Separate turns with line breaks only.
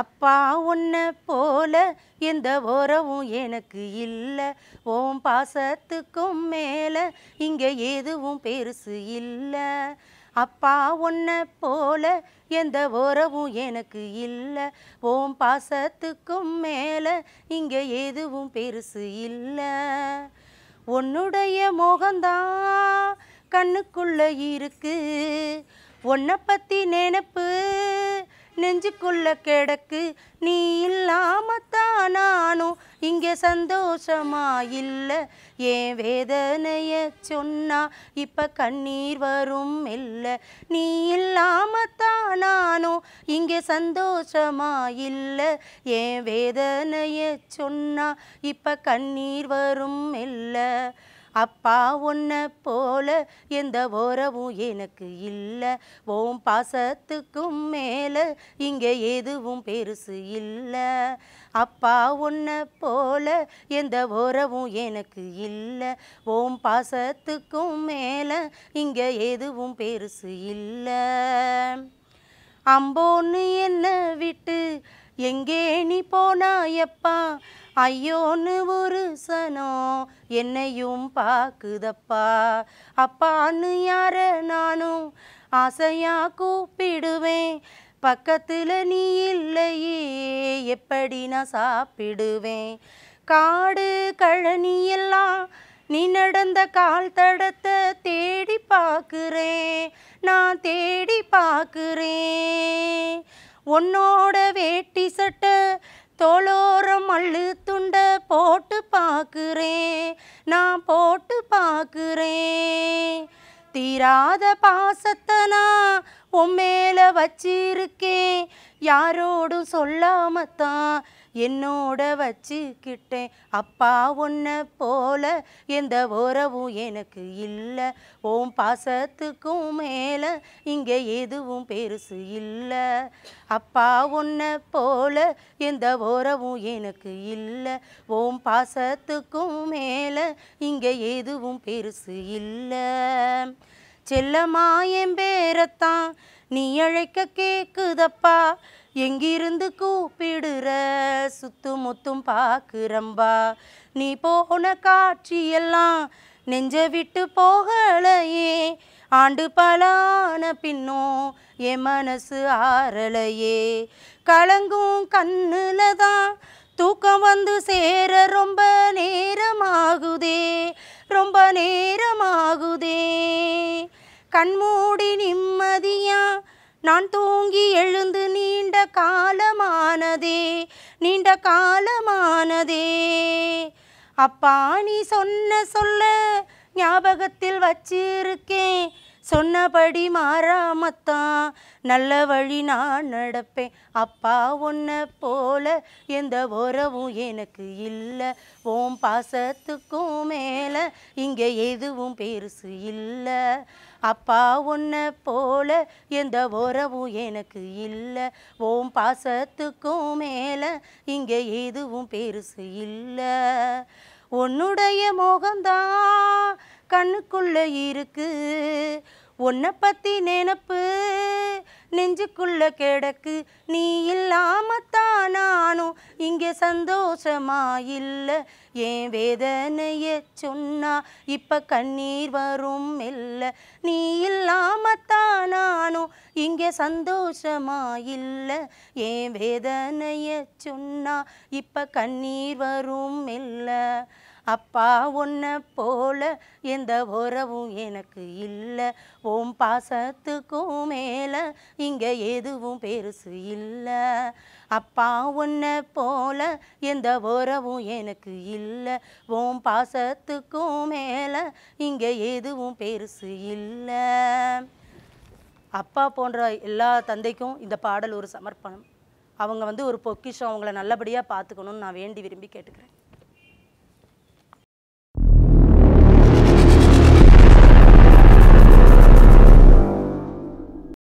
அப்பா உன்னை போல எந்த உறவும் எனக்கு இல்லை ஓம் பாசத்துக்கும் மேலே இங்கே எதுவும் பெருசு இல்லை அப்பா உன்ன போல எந்த உறவும் எனக்கு இல்லை ஓம் பாசத்துக்கும் மேலே இங்கே எதுவும் பெருசு இல்லை உன்னுடைய முகந்தான் கண்ணுக்குள்ளே இருக்கு உன்னை பற்றி நினப்பு நெஞ்சுக்குள்ள கிடக்கு நீ இல்லாம நானும் இங்கே சந்தோஷமா இல்லை ஏன் வேதனைய சொன்னா இப்போ கண்ணீர் வரும் இல்லை நீ இல்லாம நானும் இங்கே சந்தோஷமா இல்லை ஏன் வேதனைய சொன்னா இப்போ கண்ணீர் வரும் இல்லை அப்பா உன்னை போல எந்த ஓரவும் எனக்கு இல்லை ஓம் பாசத்துக்கும் மேலே இங்கே எதுவும் பெருசு இல்லை அப்பா உன்னை போல எந்த ஓரவும் எனக்கு இல்லை ஓம் பாசத்துக்கும் மேலே இங்கே எதுவும் பெருசு இல்லை அம்போன்னு என்ன விட்டு எங்கே நீ போனா எப்பா ஐயோன்னு ஒரு சனோ என்னையும் பார்க்குதப்பா அப்பான்னு யார நானும் ஆசையா கூப்பிடுவேன் பக்கத்தில் நீ இல்லையே எப்படி நான் சாப்பிடுவேன் காடு கழனி எல்லாம் நீ நடந்த கால் தடத்தை தேடி பார்க்குறேன் நான் தேடி பார்க்குறேன் உன்னோட வேட்டி சட்டை தோளோரம் அள்ளு துண்ட போட்டு பார்க்குறேன் நான் போட்டு பார்க்குறேன் தீராத பாசத்தை நான் உன் மேலே வச்சிருக்கேன் யாரோடும் சொல்லாமத்தான் என்னோட வச்சுக்கிட்டேன் அப்பா உன்ன போல எந்த உறவும் எனக்கு இல்லை ஓம் பாசத்துக்கும் மேலே இங்கே எதுவும் பெருசு இல்லை அப்பா உன்ன போல எந்த உறவும் எனக்கு இல்லை ஓம் பாசத்துக்கும் மேலே இங்கே எதுவும் பெருசு இல்லை செல்லமா என் பேரத்தான் நீ அழைக்க கேக்குதப்பா எங்கிருந்து கூப்பிடுற சுத்தும் முத்தும் பார்க்குறம்பா நீ போன காட்சியெல்லாம் நெஞ்ச விட்டு போகலையே ஆண்டு பலான பின்னோ என் மனசு ஆறலையே கலங்கும் கண்ணுல தான் தூக்கம் வந்து சேர ரொம்ப நேரமாகுதே ரொம்ப நேரமாகுதே கண்மூடி நிம்மதியா நான் தூங்கி எழுந்து நீண்ட காலமானதே நீண்ட காலமானதே அப்பா நீ சொன்ன சொல்ல ஞாபகத்தில் வச்சிருக்கேன் சொன்னபடி மாறாமத்தான் நல்ல வழி நான் நடப்பேன் அப்பா ஒன்ன போல எந்த உறவும் எனக்கு இல்லை ஓம் பாசத்துக்கும் மேலே இங்கே எதுவும் பெருசு இல்லை அப்பா ஒன்ன போல எந்த உறவும் எனக்கு இல்லை ஓம் பாசத்துக்கும் மேலே இங்கே எதுவும் பெருசு இல்லை உன்னுடைய மோகந்தான் கண்ணுக்குள்ள இருக்கு உன்னை பற்றி நினப்பு நெஞ்சுக்குள்ள கிடக்கு நீ இல்லாம நானும் இங்கே சந்தோஷமா இல்லை என் வேதனைய சொன்னா இப்ப கண்ணீர் வரும் இல்லை நீ இல்லாம நானும் இங்கே சந்தோஷமா இல்லை என் வேதனைய சொன்னா இப்ப கண்ணீர் வரும் இல்லை அப்பா உன்னை போல எந்த உறவும் எனக்கு இல்லை ஓம் பாசத்துக்கும் மேலே இங்கே எதுவும் பெருசு இல்லை அப்பா உன்னை போல எந்த உறவும் எனக்கு இல்லை ஓம் பாசத்துக்கும் மேலே இங்கே எதுவும் பெருசு இல்லை அப்பா போன்ற எல்லா தந்தைக்கும் இந்த பாடல் ஒரு சமர்ப்பணம் அவங்க வந்து ஒரு பொக்கிஷம் அவங்கள நல்லபடியாக பார்த்துக்கணும்னு நான் வேண்டி விரும்பி கேட்டுக்கிறேன்